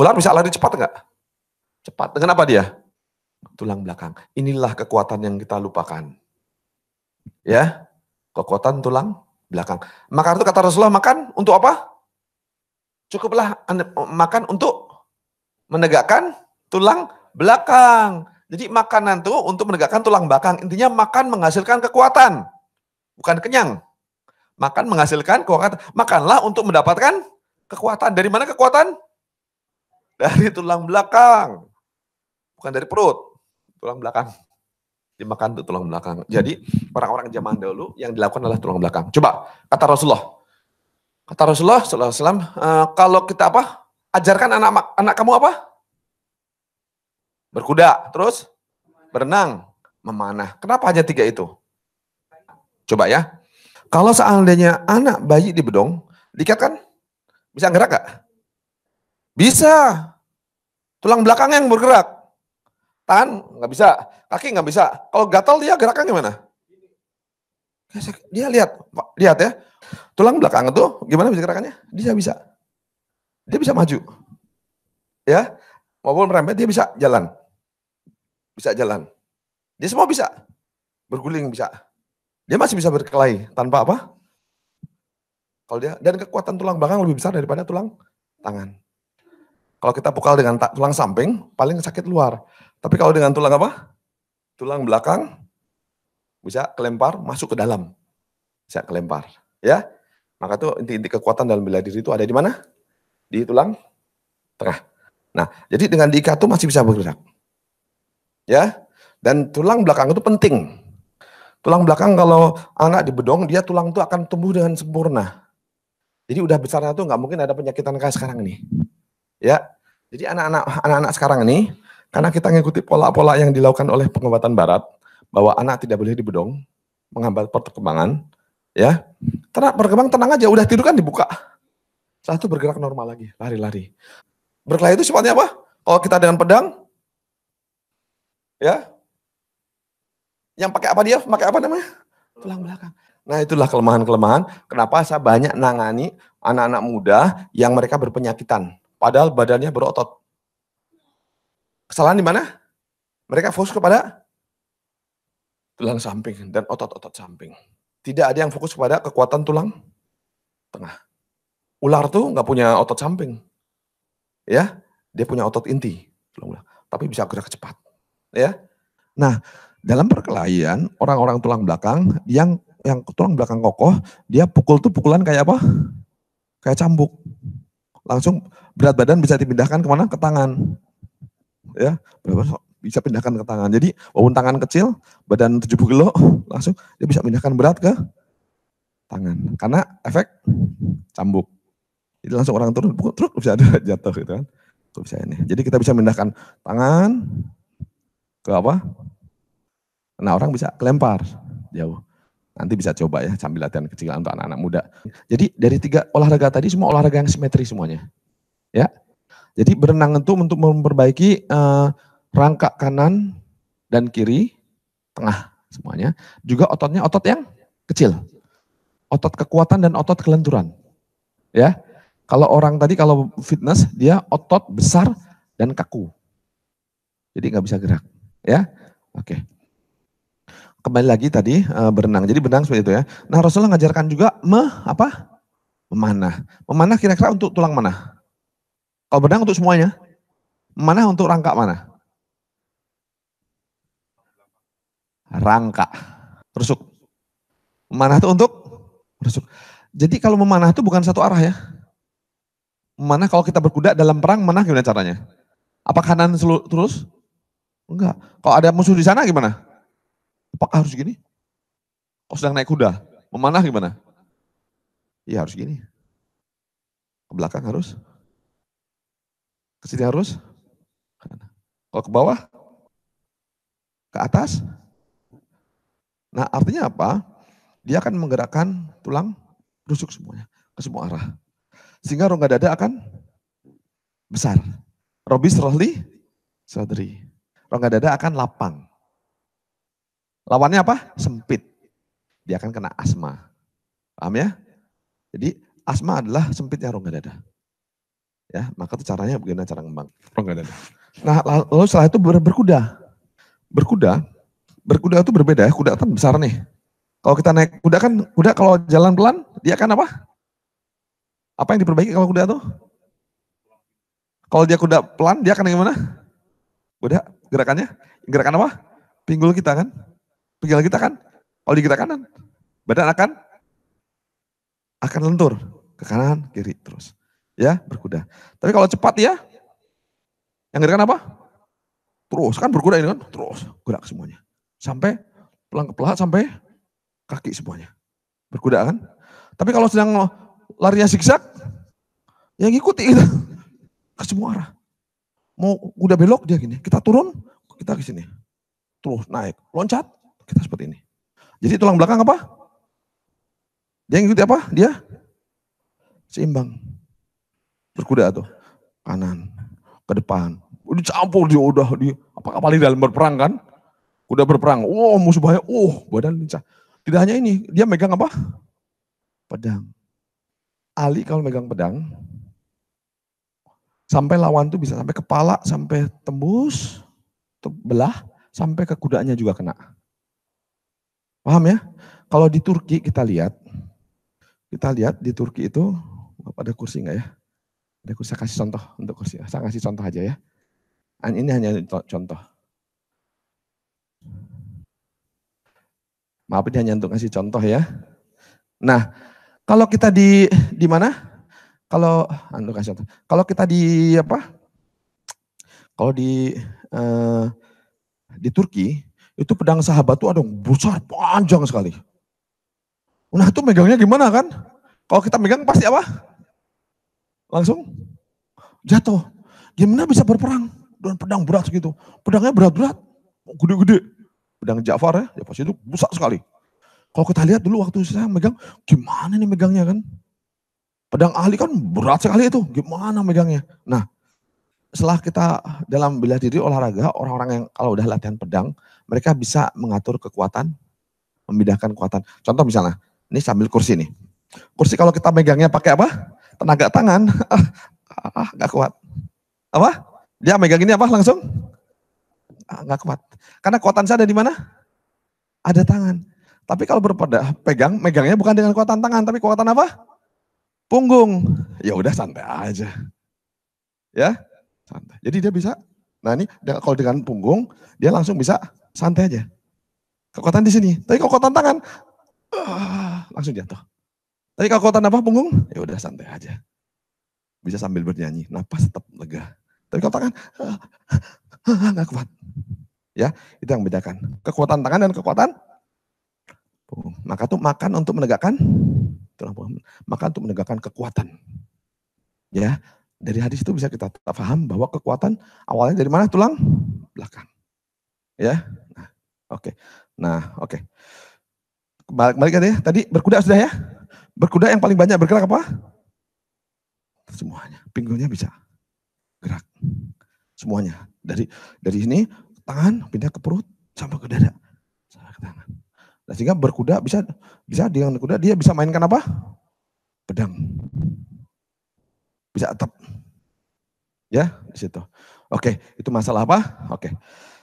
Ular bisa lari cepat enggak? Cepat. Dengan apa dia? Tulang belakang. Inilah kekuatan yang kita lupakan. Ya, kekuatan tulang belakang. Maka itu kata Rasulullah makan untuk apa? Cukuplah makan untuk menegakkan tulang belakang. Jadi makanan itu untuk menegakkan tulang belakang. Intinya makan menghasilkan kekuatan. Bukan kenyang. Makan menghasilkan kekuatan. Makanlah untuk mendapatkan kekuatan. Dari mana kekuatan? Dari tulang belakang. Bukan dari perut. Tulang belakang. Dimakan tuh tulang belakang. Jadi orang-orang zaman dulu yang dilakukan adalah tulang belakang. Coba kata Rasulullah. Kata Rasulullah Wasallam, uh, kalau kita apa? Ajarkan anak anak kamu apa? Berkuda, terus berenang, memanah. Kenapa hanya tiga itu? Coba ya. Kalau seandainya anak bayi di bedong, dikatakan Bisa gerak gak? Bisa. Tulang belakangnya yang bergerak. Tangan nggak bisa, kaki nggak bisa. Kalau gatal dia gerakan gimana? Dia lihat, lihat ya. Tulang belakang itu gimana bisa gerakannya? Dia bisa. Dia bisa maju. Ya, maupun merembet dia bisa jalan. Bisa jalan. Dia semua bisa. Berguling bisa. Dia masih bisa berkelahi tanpa apa? Kalau dia dan kekuatan tulang belakang lebih besar daripada tulang tangan. Kalau kita pukal dengan tulang samping, paling sakit luar. Tapi kalau dengan tulang apa? Tulang belakang bisa kelempar masuk ke dalam. Bisa kelempar, ya. Maka itu inti-inti kekuatan dalam bela diri itu ada di mana? Di tulang tengah. Nah, jadi dengan diikat itu masih bisa bergerak. Ya. Dan tulang belakang itu penting. Tulang belakang kalau anak bedong dia tulang itu akan tumbuh dengan sempurna. Jadi udah besar tuh nggak mungkin ada penyakitan kayak sekarang nih. Ya. Jadi anak-anak anak-anak sekarang ini karena kita mengikuti pola-pola yang dilakukan oleh pengobatan barat bahwa anak tidak boleh dibedong, menghambat perkembangan, ya. Tenang, berkembang tenang aja, udah tidur kan dibuka. satu bergerak normal lagi, lari-lari. Berkelahi itu sifatnya apa? Kalau kita dengan pedang, ya, yang pakai apa dia? Pakai apa namanya? Tulang belakang. Nah itulah kelemahan-kelemahan. Kenapa saya banyak nangani anak-anak muda yang mereka berpenyakitan Padahal badannya berotot. Kesalahan di mana? Mereka fokus kepada tulang samping dan otot-otot samping. Tidak ada yang fokus kepada kekuatan tulang tengah. Ular tuh nggak punya otot samping, ya, dia punya otot inti, tapi bisa gerak cepat, ya. Nah, dalam perkelahian orang-orang tulang belakang yang yang tulang belakang kokoh, dia pukul tuh pukulan kayak apa? Kayak cambuk langsung berat badan bisa dipindahkan kemana? Ke tangan. Ya, bisa pindahkan ke tangan. Jadi walaupun tangan kecil, badan 70 kilo, langsung dia bisa pindahkan berat ke tangan. Karena efek cambuk. Jadi langsung orang turun, pukul, truk bisa ada jatuh gitu kan. Tuh bisa ini. Jadi kita bisa pindahkan tangan ke apa? Nah orang bisa kelempar jauh. Nanti bisa coba ya sambil latihan kecil untuk anak-anak muda. Jadi dari tiga olahraga tadi semua olahraga yang simetri semuanya. Ya. Jadi berenang itu untuk memperbaiki uh, rangka kanan dan kiri, tengah semuanya. Juga ototnya otot yang kecil. Otot kekuatan dan otot kelenturan. Ya. Kalau orang tadi kalau fitness dia otot besar dan kaku. Jadi nggak bisa gerak. Ya. Oke. Okay kembali lagi tadi uh, berenang. Jadi benang seperti itu ya. Nah Rasulullah ngajarkan juga me apa? Memanah. Memanah kira-kira untuk tulang mana? Kalau benang untuk semuanya. Memanah untuk rangka mana? Rangka. Rusuk. Memanah itu untuk rusuk. Jadi kalau memanah itu bukan satu arah ya. Memanah kalau kita berkuda dalam perang, memanah gimana caranya? Apa kanan terus? Enggak. Kalau ada musuh di sana gimana? Apakah harus gini? kau sedang naik kuda, memanah gimana? Iya harus gini. Ke belakang harus. Ke sini harus. Kalau ke bawah, ke atas. Nah artinya apa? Dia akan menggerakkan tulang rusuk semuanya ke semua arah. Sehingga rongga dada akan besar. Robis rohli sadri. Rongga dada akan lapang. Lawannya apa? Sempit. Dia akan kena asma. Paham ya? Jadi asma adalah sempitnya rongga dada. Ya, maka itu caranya bagaimana cara ngembang rongga dada. Nah, lalu setelah itu ber berkuda. Berkuda, berkuda itu berbeda ya. Kuda itu kan besar nih. Kalau kita naik kuda kan, kuda kalau jalan pelan, dia akan apa? Apa yang diperbaiki kalau kuda tuh? Kalau dia kuda pelan, dia akan gimana? Kuda gerakannya, gerakan apa? Pinggul kita kan? pinggang kita kan, kalau di kita kanan. Badan akan akan lentur ke kanan, kiri terus. Ya, berkuda. Tapi kalau cepat ya, yang gerakan apa? Terus, kan berkuda ini kan? Terus, gerak semuanya. Sampai pelan ke pelan sampai kaki semuanya. Berkuda kan? Tapi kalau sedang larinya zigzag, yang ikuti gitu. ke semua arah. Mau kuda belok dia gini, kita turun, kita ke sini. Terus naik, loncat, kita seperti ini. Jadi tulang belakang apa? Dia ikuti apa? Dia seimbang. Berkuda atau Kanan, ke depan. Udah campur dia udah di apakah paling dalam berperang kan? Kuda berperang. Oh, musuh banyak. Oh, badan lincah. Tidak hanya ini, dia megang apa? Pedang. Ali kalau megang pedang sampai lawan tuh bisa sampai kepala, sampai tembus, belah, sampai ke kudanya juga kena. Paham ya? Kalau di Turki kita lihat, kita lihat di Turki itu, ada kursi nggak ya? Ada kursi, saya kasih contoh untuk kursi. Ya. Saya kasih contoh aja ya. Ini hanya contoh. Maaf ini hanya untuk kasih contoh ya. Nah, kalau kita di di mana? Kalau untuk kasih contoh. Kalau kita di apa? Kalau di eh, di Turki itu pedang sahabat tuh aduh besar panjang sekali. Nah itu megangnya gimana kan? Kalau kita megang pasti apa? Langsung jatuh. Gimana bisa berperang? dengan pedang berat segitu? Pedangnya berat-berat. Gede-gede. Pedang Ja'far ya. Ya pasti itu besar sekali. Kalau kita lihat dulu waktu saya megang, gimana nih megangnya kan? Pedang ahli kan berat sekali itu. Gimana megangnya? Nah, setelah kita dalam bela diri olahraga, orang-orang yang kalau udah latihan pedang, mereka bisa mengatur kekuatan, memindahkan kekuatan. Contoh misalnya, ini sambil kursi nih. Kursi kalau kita megangnya pakai apa? Tenaga tangan, ah, ah, kuat. Apa? Dia megang ini apa langsung? Ah, kuat. Karena kekuatan saya ada di mana? Ada tangan. Tapi kalau berpada pegang, megangnya bukan dengan kekuatan tangan, tapi kekuatan apa? Punggung. Ya udah santai aja. Ya, santai. Jadi dia bisa. Nah ini kalau dengan punggung, dia langsung bisa santai aja. Kekuatan di sini. Tapi kekuatan tangan, uh, langsung jatuh. Tapi kekuatan apa punggung, ya udah santai aja. Bisa sambil bernyanyi, napas tetap lega. Tapi kalau tangan, uh, ah, uh, ah, uh, gak kuat. Ya, itu yang bedakan. Kekuatan tangan dan kekuatan punggung. Maka tuh makan untuk menegakkan tulang punggung. Makan untuk menegakkan kekuatan. Ya, dari hadis itu bisa kita paham bahwa kekuatan awalnya dari mana? Tulang belakang. Ya. Oke. Okay. Nah, oke. Nah, okay. Balik balik ya. Tadi berkuda sudah ya? Berkuda yang paling banyak bergerak apa? Semuanya. Pinggulnya bisa gerak. Semuanya. Dari dari sini tangan pindah ke perut sampai ke dada. Sampai ke tangan. Nah, sehingga berkuda bisa bisa dia berkuda dia bisa mainkan apa? Pedang. Bisa atap. Ya, di situ. Oke, itu masalah apa? Oke.